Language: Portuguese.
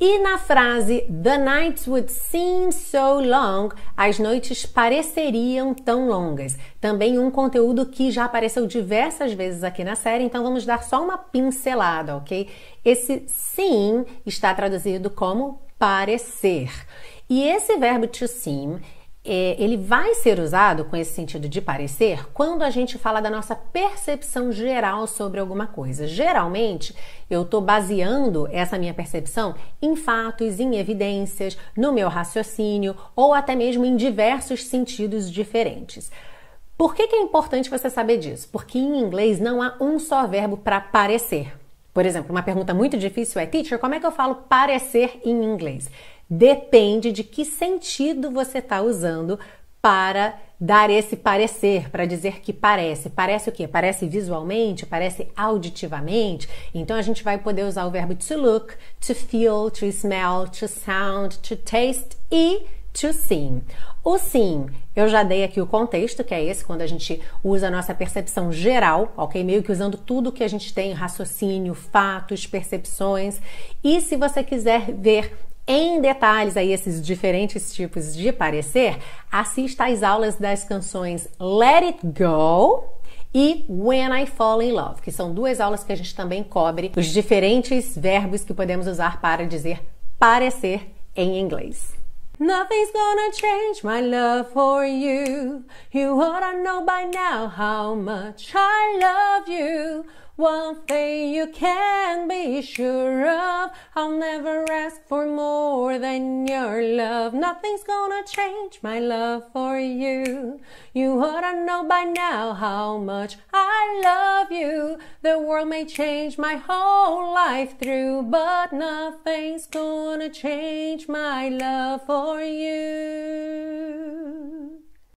E na frase The nights would seem so long, as noites pareceriam tão longas. Também um conteúdo que já apareceu diversas vezes aqui na série, então vamos dar só uma pincelada, ok? Esse sim está traduzido como parecer. E esse verbo to seem é, ele vai ser usado com esse sentido de parecer quando a gente fala da nossa percepção geral sobre alguma coisa. Geralmente, eu estou baseando essa minha percepção em fatos, em evidências, no meu raciocínio ou até mesmo em diversos sentidos diferentes. Por que, que é importante você saber disso? Porque em inglês não há um só verbo para parecer. Por exemplo, uma pergunta muito difícil é: teacher, como é que eu falo parecer em inglês? Depende de que sentido você está usando para dar esse parecer, para dizer que parece. Parece o quê? Parece visualmente, parece auditivamente. Então a gente vai poder usar o verbo to look, to feel, to smell, to sound, to taste e to see. O sim, eu já dei aqui o contexto, que é esse, quando a gente usa a nossa percepção geral, ok? Meio que usando tudo que a gente tem, raciocínio, fatos, percepções. E se você quiser ver em detalhes aí esses diferentes tipos de parecer, assista às aulas das canções Let It Go e When I Fall in Love, que são duas aulas que a gente também cobre os diferentes verbos que podemos usar para dizer parecer em inglês. Nothing's gonna change my love for you. You ought to know by now how much I love you. One thing you can be sure of, I'll never ask for more than your love. Nothing's gonna change my love for you. You ought to know by now how much I love you. The world may change my whole life through, but nothing's gonna change my love for you.